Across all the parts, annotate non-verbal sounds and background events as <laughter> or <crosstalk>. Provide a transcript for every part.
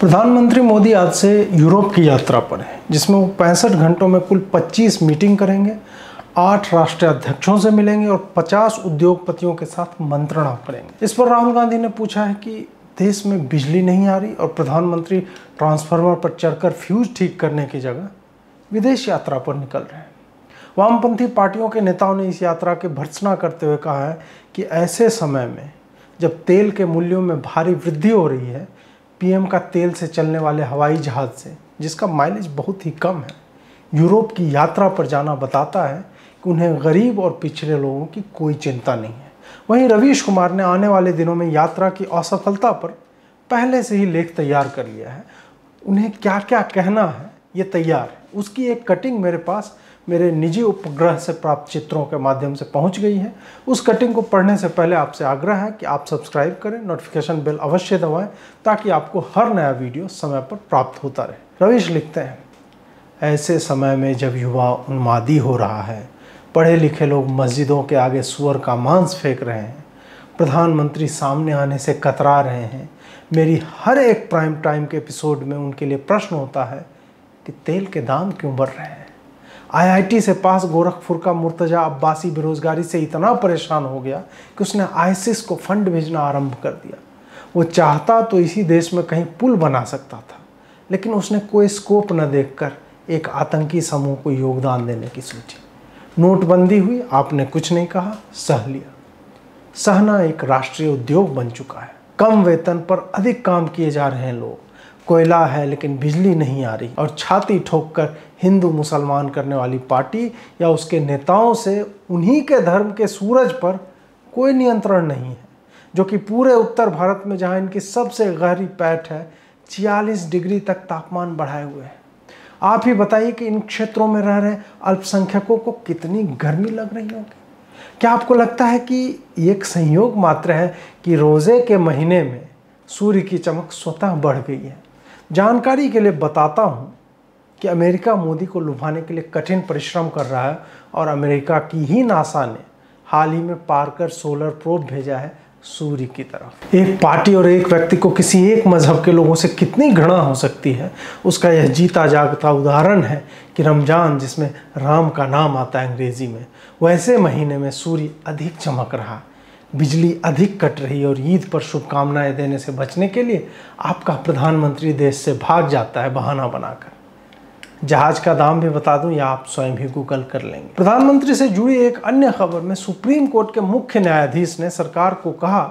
प्रधानमंत्री मोदी आज से यूरोप की यात्रा पर हैं जिसमें वो पैंसठ घंटों में कुल 25 मीटिंग करेंगे आठ राष्ट्रीय अध्यक्षों से मिलेंगे और 50 उद्योगपतियों के साथ मंत्रणा करेंगे इस पर राहुल गांधी ने पूछा है कि देश में बिजली नहीं आ रही और प्रधानमंत्री ट्रांसफार्मर पर चढ़कर फ्यूज ठीक करने की जगह विदेश यात्रा पर निकल रहे हैं वामपंथी पार्टियों के नेताओं ने इस यात्रा की भर्सना करते हुए कहा है कि ऐसे समय में जब तेल के मूल्यों में भारी वृद्धि हो रही है पीएम का तेल से चलने वाले हवाई जहाज़ से जिसका माइलेज बहुत ही कम है यूरोप की यात्रा पर जाना बताता है कि उन्हें गरीब और पिछड़े लोगों की कोई चिंता नहीं है वहीं रवीश कुमार ने आने वाले दिनों में यात्रा की असफलता पर पहले से ही लेख तैयार कर लिया है उन्हें क्या क्या कहना है ये तैयार है उसकी एक कटिंग मेरे पास मेरे निजी उपग्रह से प्राप्त चित्रों के माध्यम से पहुंच गई है उस कटिंग को पढ़ने से पहले आपसे आग्रह है कि आप सब्सक्राइब करें नोटिफिकेशन बेल अवश्य दबाएं ताकि आपको हर नया वीडियो समय पर प्राप्त होता रहे रवीश लिखते हैं ऐसे समय में जब युवा उन्मादी हो रहा है पढ़े लिखे लोग मस्जिदों के आगे सुअर का मांस फेंक रहे हैं प्रधानमंत्री सामने आने से कतरा रहे हैं मेरी हर एक प्राइम टाइम के एपिसोड में उनके लिए प्रश्न होता है कि तेल के दाम क्यों बढ़ रहे हैं आईआईटी से पास गोरखपुर का मुर्तजा अब्बासी बेरोज़गारी से इतना परेशान हो गया कि उसने आईसिस को फंड भेजना आरंभ कर दिया वो चाहता तो इसी देश में कहीं पुल बना सकता था लेकिन उसने कोई स्कोप न देखकर एक आतंकी समूह को योगदान देने की सोची नोटबंदी हुई आपने कुछ नहीं कहा सह लिया सहना एक राष्ट्रीय उद्योग बन चुका है कम वेतन पर अधिक काम किए जा रहे हैं लोग कोयला है लेकिन बिजली नहीं आ रही और छाती ठोक कर हिंदू मुसलमान करने वाली पार्टी या उसके नेताओं से उन्हीं के धर्म के सूरज पर कोई नियंत्रण नहीं है जो कि पूरे उत्तर भारत में जहाँ इनकी सबसे गहरी पैठ है छियालीस डिग्री तक तापमान बढ़ाए हुए हैं आप ही बताइए कि इन क्षेत्रों में रह रहे अल्पसंख्यकों को कितनी गर्मी लग रही होगी क्या आपको लगता है कि एक संयोग मात्र है कि रोज़े के महीने में सूर्य की चमक स्वतः बढ़ गई है जानकारी के लिए बताता हूँ कि अमेरिका मोदी को लुभाने के लिए कठिन परिश्रम कर रहा है और अमेरिका की ही नासा ने हाल ही में पारकर सोलर प्रोब भेजा है सूर्य की तरफ एक पार्टी और एक व्यक्ति को किसी एक मजहब के लोगों से कितनी घृणा हो सकती है उसका यह जीता जागता उदाहरण है कि रमजान जिसमें राम का नाम आता है अंग्रेजी में वैसे महीने में सूर्य अधिक चमक रहा है बिजली अधिक कट रही है और ईद पर शुभकामनाएं देने से बचने के लिए आपका प्रधानमंत्री देश से भाग जाता है बहाना बनाकर जहाज का दाम भी बता दूं या आप स्वयं ही गूगल कर लेंगे प्रधानमंत्री से जुड़ी एक अन्य खबर में सुप्रीम कोर्ट के मुख्य न्यायाधीश ने सरकार को कहा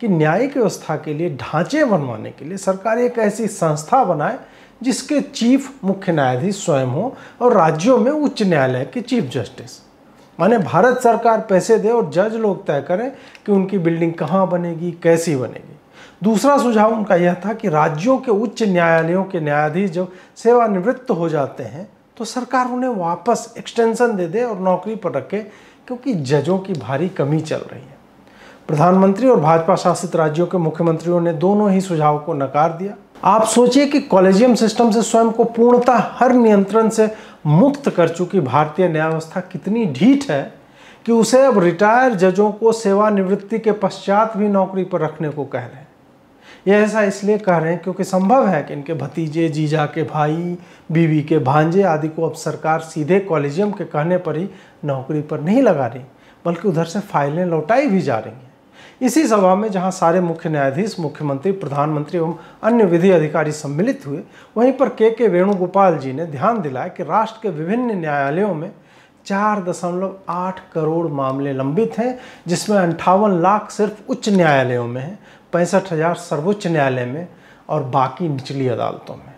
कि न्यायिक व्यवस्था के लिए ढांचे बनवाने के लिए सरकार एक ऐसी संस्था बनाए जिसके चीफ मुख्य न्यायाधीश स्वयं हो और राज्यों में उच्च न्यायालय के चीफ जस्टिस माने भारत सरकार पैसे दे और जज लोग तय करें कि उनकी बिल्डिंग कहाँ बनेगी कैसी बनेगी दूसरा सुझाव उनका यह था कि राज्यों के उच्च न्यायालयों के न्यायाधीश जब सेवानिवृत्त हो जाते हैं तो सरकार उन्हें वापस एक्सटेंशन दे दे और नौकरी पर रखे क्योंकि जजों की भारी कमी चल रही है प्रधानमंत्री और भाजपा शासित राज्यों के मुख्यमंत्रियों ने दोनों ही सुझाव को नकार दिया आप सोचिए कि कॉलेजियम सिस्टम से स्वयं को पूर्णतः हर नियंत्रण से मुक्त कर चुकी भारतीय न्याय व्यवस्था कितनी ढीठ है कि उसे अब रिटायर जजों को सेवानिवृत्ति के पश्चात भी नौकरी पर रखने को कह रहे हैं यह ऐसा इसलिए कह रहे हैं क्योंकि संभव है कि इनके भतीजे जीजा के भाई बीवी के भांजे आदि को अब सरकार सीधे कॉलेजियम के कहने पर ही नौकरी पर नहीं लगा रही बल्कि उधर से फाइलें लौटाई भी जा रही हैं इसी सभा में जहां सारे मुख्य न्यायाधीश मुख्यमंत्री प्रधानमंत्री एवं अन्य विधि अधिकारी सम्मिलित हुए वहीं पर के के वेणुगोपाल जी ने ध्यान दिलाया कि राष्ट्र के विभिन्न न्यायालयों में चार दशमलव आठ करोड़ मामले लंबित हैं जिसमें अंठावन लाख सिर्फ उच्च न्यायालयों में हैं पैंसठ हज़ार सर्वोच्च न्यायालय में और बाकी निचली अदालतों में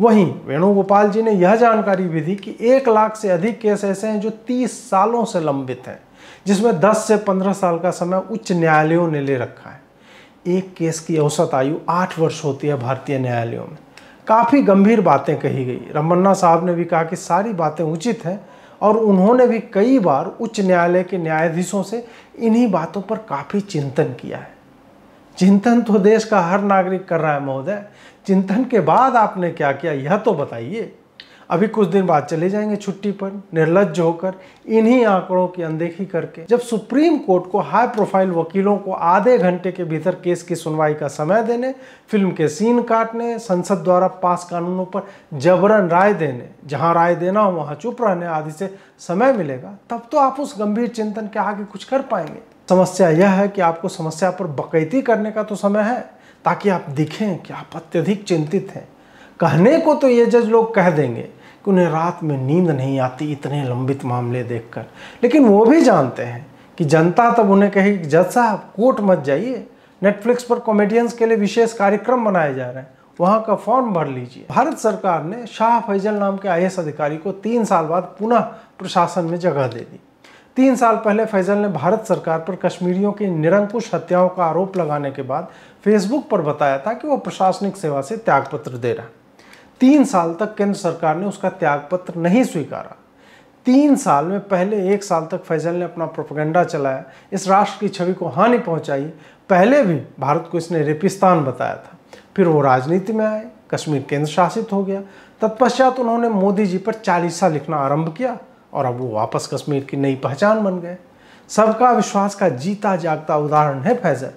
वहीं वेणुगोपाल जी ने यह जानकारी भी दी कि एक लाख से अधिक केस ऐसे हैं जो तीस सालों से लंबित हैं जिसमें 10 से 15 साल का समय उच्च न्यायालयों ने ले रखा है एक केस की औसत आयु आठ वर्ष होती है भारतीय न्यायालयों में काफ़ी गंभीर बातें कही गई रमन्ना साहब ने भी कहा कि सारी बातें उचित हैं और उन्होंने भी कई बार उच्च न्यायालय के न्यायाधीशों से इन्हीं बातों पर काफ़ी चिंतन किया है चिंतन तो देश का हर नागरिक कर रहा है महोदय चिंतन के बाद आपने क्या किया यह तो बताइए अभी कुछ दिन बाद चले जाएंगे छुट्टी पर निर्लज होकर इन्हीं आंकड़ों की अनदेखी करके जब सुप्रीम कोर्ट को हाई प्रोफाइल वकीलों को आधे घंटे के भीतर केस की सुनवाई का समय देने फिल्म के सीन काटने संसद द्वारा पास कानूनों पर जबरन राय देने जहां राय देना हो वहां चुप रहने आदि से समय मिलेगा तब तो आप उस गंभीर चिंतन के आगे कुछ कर पाएंगे समस्या यह है कि आपको समस्या पर बकैती करने का तो समय है ताकि आप दिखें कि आप अत्यधिक चिंतित हैं कहने को तो ये जज लोग कह देंगे कि उन्हें रात में नींद नहीं आती इतने लंबित मामले देखकर लेकिन वो भी जानते हैं कि जनता तब उन्हें कहेगी जज साहब कोर्ट मत जाइए नेटफ्लिक्स पर कॉमेडियंस के लिए विशेष कार्यक्रम बनाए जा रहे हैं वहाँ का फॉर्म भर लीजिए भारत सरकार ने शाह फैजल नाम के आई अधिकारी को तीन साल बाद पुनः प्रशासन में जगह दे दी तीन साल पहले फैजल ने भारत सरकार पर कश्मीरियों की निरंकुश हत्याओं का आरोप लगाने के बाद फेसबुक पर बताया था कि वो प्रशासनिक सेवा से त्यागपत्र दे रहा है तीन साल तक केंद्र सरकार ने उसका त्यागपत्र नहीं स्वीकारा तीन साल में पहले एक साल तक फैजल ने अपना प्रोपगेंडा चलाया इस राष्ट्र की छवि को हानि पहुंचाई पहले भी भारत को इसने रेपिस्तान बताया था फिर वो राजनीति में आए कश्मीर केंद्र शासित हो गया तत्पश्चात उन्होंने मोदी जी पर चालीसा लिखना आरंभ किया और अब वो वापस कश्मीर की नई पहचान बन गए सबका विश्वास का जीता जागता उदाहरण है फैजल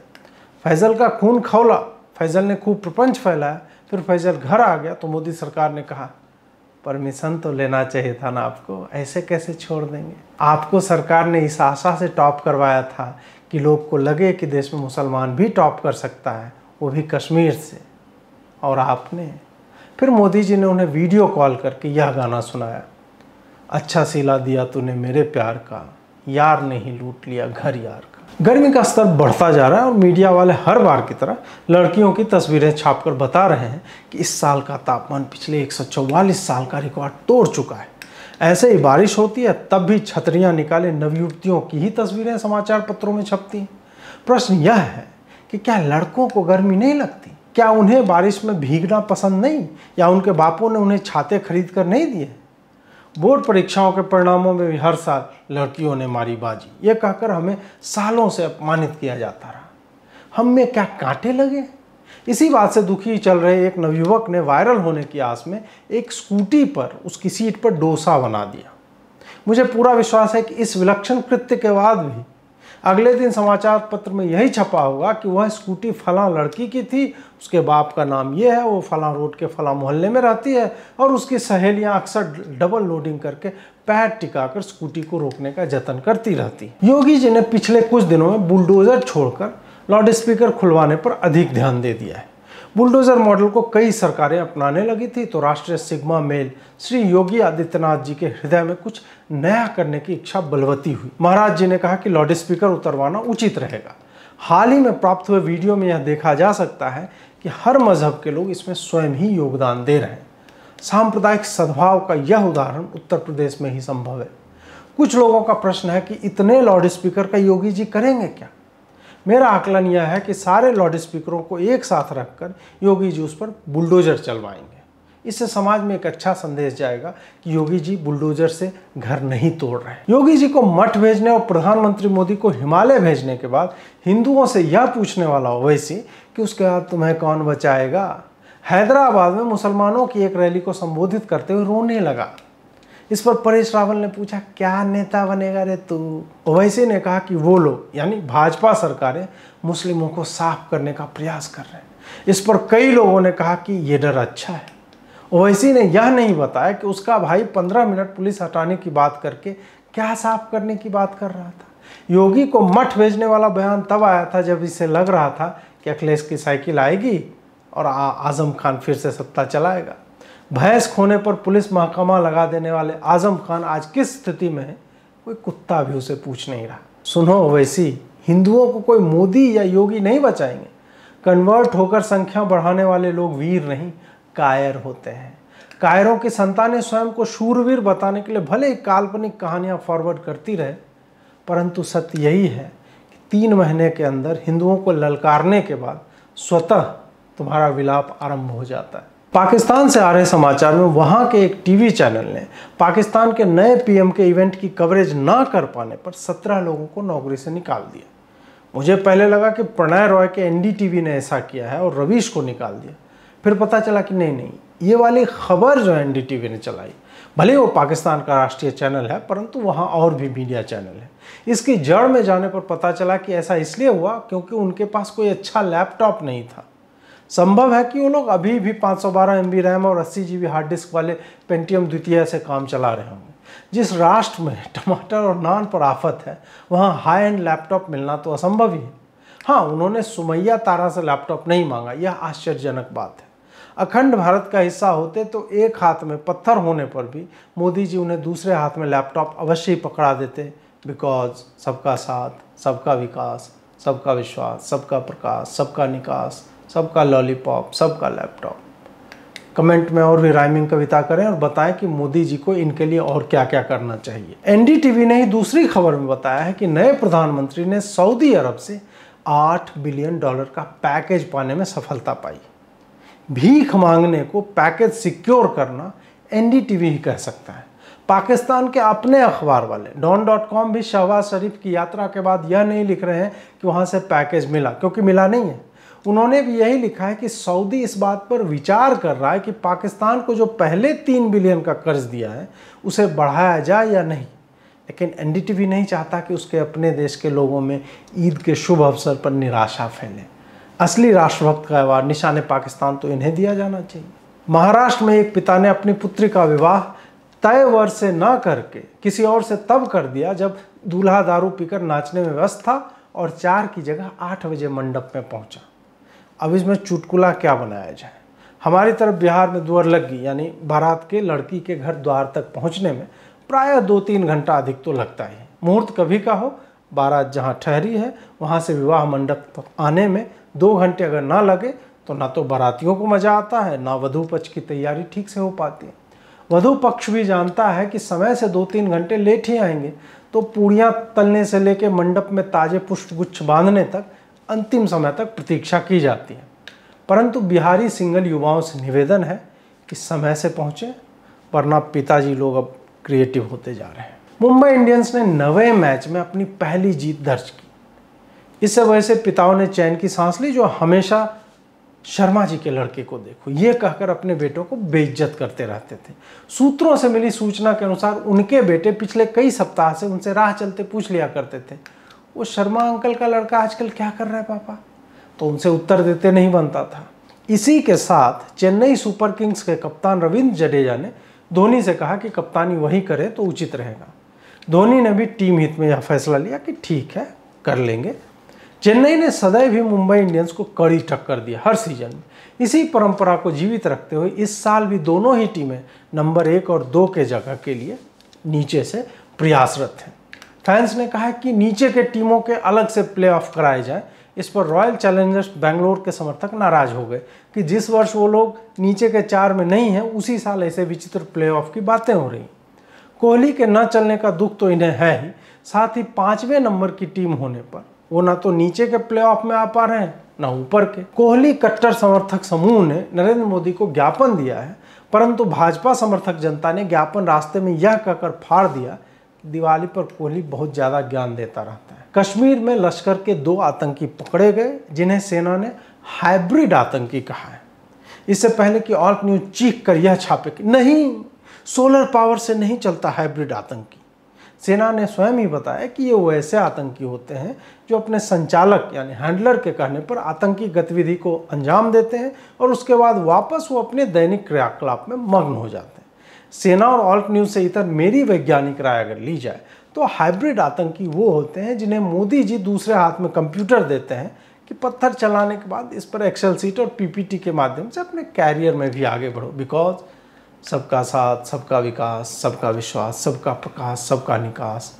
फैजल का खून खौला फैजल ने खूब प्रपंच फैलाया फिर फैजल घर आ गया तो मोदी सरकार ने कहा परमिशन तो लेना चाहिए था ना आपको ऐसे कैसे छोड़ देंगे आपको सरकार ने इस आशा से टॉप करवाया था कि लोग को लगे कि देश में मुसलमान भी टॉप कर सकता है वो भी कश्मीर से और आपने फिर मोदी जी ने उन्हें वीडियो कॉल करके यह गाना सुनाया अच्छा सिला दिया तूने मेरे प्यार का यार नहीं लूट लिया घर यार का गर्मी का स्तर बढ़ता जा रहा है और मीडिया वाले हर बार की तरह लड़कियों की तस्वीरें छापकर बता रहे हैं कि इस साल का तापमान पिछले एक साल का रिकॉर्ड तोड़ चुका है ऐसे ही बारिश होती है तब भी छतरियां निकाले नवयुवतियों की ही तस्वीरें समाचार पत्रों में छपती हैं प्रश्न यह है कि क्या लड़कों को गर्मी नहीं लगती क्या उन्हें बारिश में भीगना पसंद नहीं या उनके बापों ने उन्हें छाते खरीद कर नहीं दिए बोर्ड परीक्षाओं के परिणामों में भी हर साल लड़कियों ने मारी बाजी ये कहकर हमें सालों से अपमानित किया जाता रहा हम में क्या कांटे लगे इसी बात से दुखी चल रहे एक नवयुवक ने वायरल होने की आस में एक स्कूटी पर उसकी सीट पर डोसा बना दिया मुझे पूरा विश्वास है कि इस विलक्षण कृत्य के बाद भी अगले दिन समाचार पत्र में यही छपा होगा कि वह स्कूटी फलां लड़की की थी उसके बाप का नाम ये है वो फलां रोड के फलां मोहल्ले में रहती है और उसकी सहेलियां अक्सर डबल लोडिंग करके पैर टिकाकर स्कूटी को रोकने का जतन करती रहती योगी जी ने पिछले कुछ दिनों में बुलडोजर छोड़कर लाउड स्पीकर खुलवाने पर अधिक ध्यान दे दिया है बुलडोजर मॉडल को कई सरकारें अपनाने लगी थी तो राष्ट्रीय सिग्मा मेल श्री योगी आदित्यनाथ जी के हृदय में कुछ नया करने की इच्छा बलवती हुई महाराज जी ने कहा कि लाउड स्पीकर उतरवाना उचित रहेगा हाल ही में प्राप्त हुए वीडियो में यह देखा जा सकता है कि हर मजहब के लोग इसमें स्वयं ही योगदान दे रहे हैं सांप्रदायिक सद्भाव का यह उदाहरण उत्तर प्रदेश में ही संभव है कुछ लोगों का प्रश्न है कि इतने लाउड स्पीकर का योगी जी करेंगे क्या मेरा आकलन यह है कि सारे लाउड स्पीकरों को एक साथ रखकर योगी जी उस पर बुलडोजर चलवाएंगे इससे समाज में एक अच्छा संदेश जाएगा कि योगी जी बुलडोजर से घर नहीं तोड़ रहे योगी जी को मठ भेजने और प्रधानमंत्री मोदी को हिमालय भेजने के बाद हिंदुओं से यह पूछने वाला हो वैसे कि उसके बाद तुम्हें कौन बचाएगा हैदराबाद में मुसलमानों की एक रैली को संबोधित करते हुए रोने लगा इस पर परेश रावल ने पूछा क्या नेता बनेगा रे तू ओवैसी ने कहा कि वो लोग यानी भाजपा सरकारें मुस्लिमों को साफ करने का प्रयास कर रहे हैं इस पर कई लोगों ने कहा कि ये डर अच्छा है ओवैसी ने यह नहीं बताया कि उसका भाई पंद्रह मिनट पुलिस हटाने की बात करके क्या साफ करने की बात कर रहा था योगी को मठ भेजने वाला बयान तब आया था जब इसे लग रहा था कि अखिलेश की साइकिल आएगी और आ, आजम खान फिर से सत्ता चलाएगा भैंस खोने पर पुलिस महकमा लगा देने वाले आजम खान आज किस स्थिति में है कोई कुत्ता भी उसे पूछ नहीं रहा सुनो वैसी हिंदुओं को कोई मोदी या योगी नहीं बचाएंगे कन्वर्ट होकर संख्या बढ़ाने वाले लोग वीर नहीं कायर होते हैं कायरों की संतानें स्वयं को शूरवीर बताने के लिए भले ही काल्पनिक कहानियां फॉरवर्ड करती रहे परंतु सत्य यही है कि तीन महीने के अंदर हिंदुओं को ललकारने के बाद स्वतः तुम्हारा विलाप आरंभ हो जाता है पाकिस्तान से आ रहे समाचार में वहाँ के एक टीवी चैनल ने पाकिस्तान के नए पीएम के इवेंट की कवरेज ना कर पाने पर सत्रह लोगों को नौकरी से निकाल दिया मुझे पहले लगा कि प्रणय रॉय के एनडीटीवी ने ऐसा किया है और रवीश को निकाल दिया फिर पता चला कि नहीं नहीं ये वाली खबर जो एनडीटीवी ने चलाई भले वो पाकिस्तान का राष्ट्रीय चैनल है परंतु वहाँ और भी मीडिया चैनल है इसकी जड़ में जाने पर पता चला कि ऐसा इसलिए हुआ क्योंकि उनके पास कोई अच्छा लैपटॉप नहीं था संभव है कि वो लोग अभी भी 512 सौ बारह एम रैम और अस्सी जी हार्ड डिस्क वाले पेंटियम द्वितीय से काम चला रहे होंगे जिस राष्ट्र में <laughs> टमाटर और नान पर आफत है वहाँ हाई एंड लैपटॉप मिलना तो असंभव ही है हाँ उन्होंने सुमैया तारा से लैपटॉप नहीं मांगा यह आश्चर्यजनक बात है अखंड भारत का हिस्सा होते तो एक हाथ में पत्थर होने पर भी मोदी जी उन्हें दूसरे हाथ में लैपटॉप अवश्य ही पकड़ा देते बिकॉज सबका साथ सबका विकास सबका विश्वास सबका प्रकाश सबका निकास सबका लॉलीपॉप सबका लैपटॉप कमेंट में और भी राइमिंग कविता करें और बताएं कि मोदी जी को इनके लिए और क्या क्या करना चाहिए एनडीटीवी ने ही दूसरी खबर में बताया है कि नए प्रधानमंत्री ने सऊदी अरब से आठ बिलियन डॉलर का पैकेज पाने में सफलता पाई भीख मांगने को पैकेज सिक्योर करना एनडीटीवी ही कह सकता है पाकिस्तान के अपने अखबार वाले डॉन डॉट कॉम भी शहबाज शरीफ की यात्रा के बाद यह नहीं लिख रहे हैं कि वहाँ से पैकेज मिला क्योंकि मिला नहीं है उन्होंने भी यही लिखा है कि सऊदी इस बात पर विचार कर रहा है कि पाकिस्तान को जो पहले तीन बिलियन का कर्ज दिया है उसे बढ़ाया जाए या नहीं लेकिन एनडीटीवी नहीं चाहता कि उसके अपने देश के लोगों में ईद के शुभ अवसर पर निराशा फैले असली राष्ट्रभक्त का अवार्ड निशान पाकिस्तान तो इन्हें दिया जाना चाहिए महाराष्ट्र में एक पिता ने अपनी पुत्री का विवाह तय वर्ष से ना करके किसी और से तब कर दिया जब दूल्हा दारू पीकर नाचने में व्यस्त था और चार की जगह आठ बजे मंडप में पहुंचा अब इसमें चुटकुला क्या बनाया जाए हमारी तरफ बिहार में द्वार लग गई यानी बारात के लड़की के घर द्वार तक पहुंचने में प्रायः दो तीन घंटा अधिक तो लगता ही मुहूर्त कभी का हो बारात जहाँ ठहरी है वहाँ से विवाह मंडप तक आने में दो घंटे अगर ना लगे तो ना तो बारातियों को मज़ा आता है ना वधु पक्ष की तैयारी ठीक से हो पाती है वधु पक्ष भी जानता है कि समय से दो तीन घंटे लेट ही आएंगे तो पूड़ियाँ तलने से लेके मंडप में ताजे पुष्पगुच्छ बांधने तक अंतिम समय तक प्रतीक्षा की जाती है परंतु बिहारी सिंगल युवाओं से निवेदन है कि समय से पहुंचे वरना पिताजी लोग अब क्रिएटिव होते जा रहे हैं मुंबई इंडियंस ने नवे मैच में अपनी पहली जीत दर्ज की इससे वजह से पिताओं ने चैन की सांस ली जो हमेशा शर्मा जी के लड़के को देखो ये कहकर अपने बेटों को बेइज्जत करते रहते थे सूत्रों से मिली सूचना के अनुसार उनके बेटे पिछले कई सप्ताह से उनसे राह चलते पूछ लिया करते थे वो शर्मा अंकल का लड़का आजकल क्या कर रहा है पापा तो उनसे उत्तर देते नहीं बनता था इसी के साथ चेन्नई सुपर किंग्स के कप्तान रविंद्र जडेजा ने धोनी से कहा कि कप्तानी वही करे तो उचित रहेगा धोनी ने भी टीम हित में यह फैसला लिया कि ठीक है कर लेंगे चेन्नई ने सदैव ही मुंबई इंडियंस को कड़ी टक्कर दी हर सीजन में इसी परंपरा को जीवित रखते हुए इस साल भी दोनों ही टीमें नंबर एक और दो के जगह के लिए नीचे से प्रयासरत हैं फैंस ने कहा कि नीचे के टीमों के अलग से प्ले ऑफ कराए जाए इस पर रॉयल चैलेंजर्स बेंगलोर के समर्थक नाराज हो गए कि जिस वर्ष वो लोग नीचे के चार में नहीं हैं उसी साल ऐसे विचित्र प्ले ऑफ की बातें हो रही कोहली के न चलने का दुख तो इन्हें है ही साथ ही पाँचवें नंबर की टीम होने पर वो ना तो नीचे के प्ले ऑफ में आ पा रहे हैं ना ऊपर के कोहली कट्टर समर्थक समूह ने नरेंद्र मोदी को ज्ञापन दिया है परंतु भाजपा समर्थक जनता ने ज्ञापन रास्ते में यह कहकर फाड़ दिया दिवाली पर कोहली बहुत ज़्यादा ज्ञान देता रहता है कश्मीर में लश्कर के दो आतंकी पकड़े गए जिन्हें सेना ने हाइब्रिड आतंकी कहा है इससे पहले कि ऑल्ट न्यूज चीख कर यह छापे कि नहीं सोलर पावर से नहीं चलता हाइब्रिड आतंकी सेना ने स्वयं ही बताया कि ये वो ऐसे आतंकी होते हैं जो अपने संचालक यानी हैंडलर के कहने पर आतंकी गतिविधि को अंजाम देते हैं और उसके बाद वापस वो अपने दैनिक क्रियाकलाप में मग्न हो जाते हैं सेना और ऑल्ट न्यूज़ से इतर मेरी वैज्ञानिक राय अगर ली जाए तो हाइब्रिड आतंकी वो होते हैं जिन्हें मोदी जी दूसरे हाथ में कंप्यूटर देते हैं कि पत्थर चलाने के बाद इस पर एक्सेल सीट और पीपीटी के माध्यम से अपने कैरियर में भी आगे बढ़ो बिकॉज सबका साथ सबका विकास सबका विश्वास सबका प्रकाश सबका निकास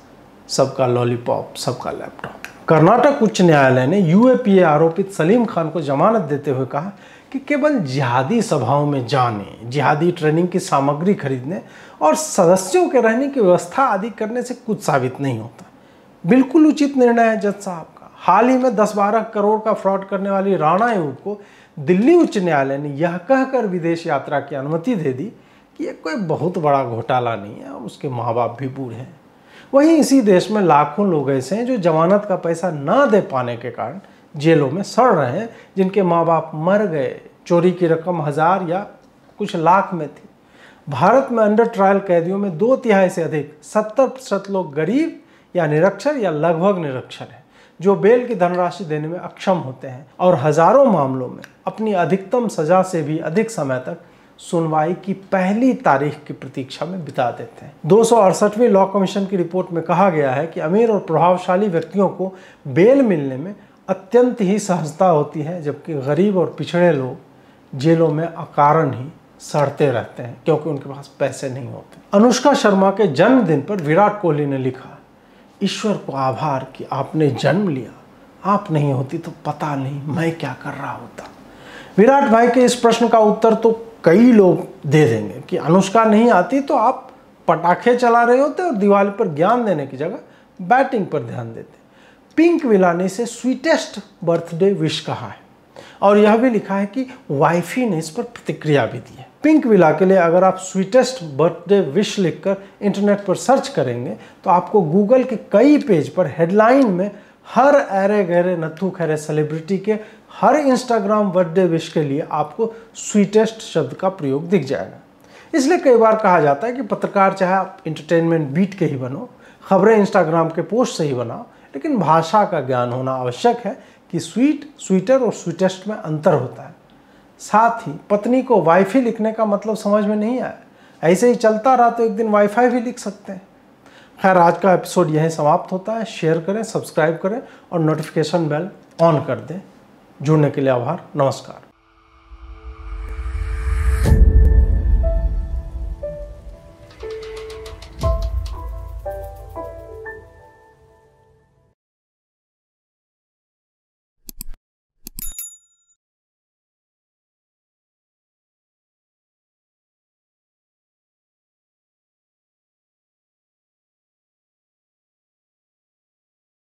सबका लॉलीपॉप सबका लैपटॉप कर्नाटक उच्च न्यायालय ने यू आरोपित सलीम खान को जमानत देते हुए कहा कि केवल जिहादी सभाओं में जाने जिहादी ट्रेनिंग की सामग्री खरीदने और सदस्यों के रहने की व्यवस्था आदि करने से कुछ साबित नहीं होता बिल्कुल उचित निर्णय है जज साहब का हाल ही में दस बारह करोड़ का फ्रॉड करने वाली राणा यूब को दिल्ली उच्च न्यायालय ने यह कहकर विदेश यात्रा की अनुमति दे दी कि यह कोई बहुत बड़ा घोटाला नहीं है और उसके माँ बाप भी बूढ़े हैं वहीं इसी देश में लाखों लोग ऐसे हैं जो जमानत का पैसा ना दे पाने के कारण जेलों में सड़ रहे हैं जिनके माँ बाप मर गए चोरी की रकम हज़ार या कुछ लाख में थी भारत में अंडर ट्रायल कैदियों में दो तिहाई से अधिक सत्तर प्रतिशत लोग गरीब या निरक्षर या लगभग निरक्षर हैं जो बेल की धनराशि देने में अक्षम होते हैं और हजारों मामलों में अपनी अधिकतम सजा से भी अधिक समय तक सुनवाई की पहली तारीख की प्रतीक्षा में बिता देते हैं दो लॉ कमीशन की रिपोर्ट में कहा गया है कि अमीर और प्रभावशाली व्यक्तियों को बेल मिलने में अत्यंत ही सहजता होती है जबकि गरीब और पिछड़े लोग जेलों में अकारण ही सड़ते रहते हैं क्योंकि उनके पास पैसे नहीं होते अनुष्का शर्मा के जन्मदिन पर विराट कोहली ने लिखा ईश्वर को आभार कि आपने जन्म लिया आप नहीं होती तो पता नहीं मैं क्या कर रहा होता विराट भाई के इस प्रश्न का उत्तर तो कई लोग दे देंगे कि अनुष्का नहीं आती तो आप पटाखे चला रहे होते और दिवाली पर ज्ञान देने की जगह बैटिंग पर ध्यान देते पिंक विलानी से स्वीटेस्ट बर्थडे विश कहा है और यह भी लिखा है कि वाइफी ने इस पर प्रतिक्रिया भी दी है पिंक विला के लिए अगर आप स्वीटेस्ट बर्थडे विश लिखकर इंटरनेट पर सर्च करेंगे तो आपको गूगल के कई पेज पर हेडलाइन में हर अरे गहरे नथु खरे सेलिब्रिटी के हर इंस्टाग्राम बर्थडे विश के लिए आपको स्वीटेस्ट शब्द का प्रयोग दिख जाएगा इसलिए कई बार कहा जाता है कि पत्रकार चाहे आप इंटरटेनमेंट बीट के ही बनो खबरें इंस्टाग्राम के पोस्ट से ही बनाओ लेकिन भाषा का ज्ञान होना आवश्यक है कि स्वीट स्वीटर और स्वीटेस्ट में अंतर होता है साथ ही पत्नी को वाईफाई लिखने का मतलब समझ में नहीं आया ऐसे ही चलता रहा तो एक दिन वाईफाई भी लिख सकते हैं खैर आज का एपिसोड यहीं समाप्त होता है शेयर करें सब्सक्राइब करें और नोटिफिकेशन बेल ऑन कर दें जुड़ने के लिए आभार नमस्कार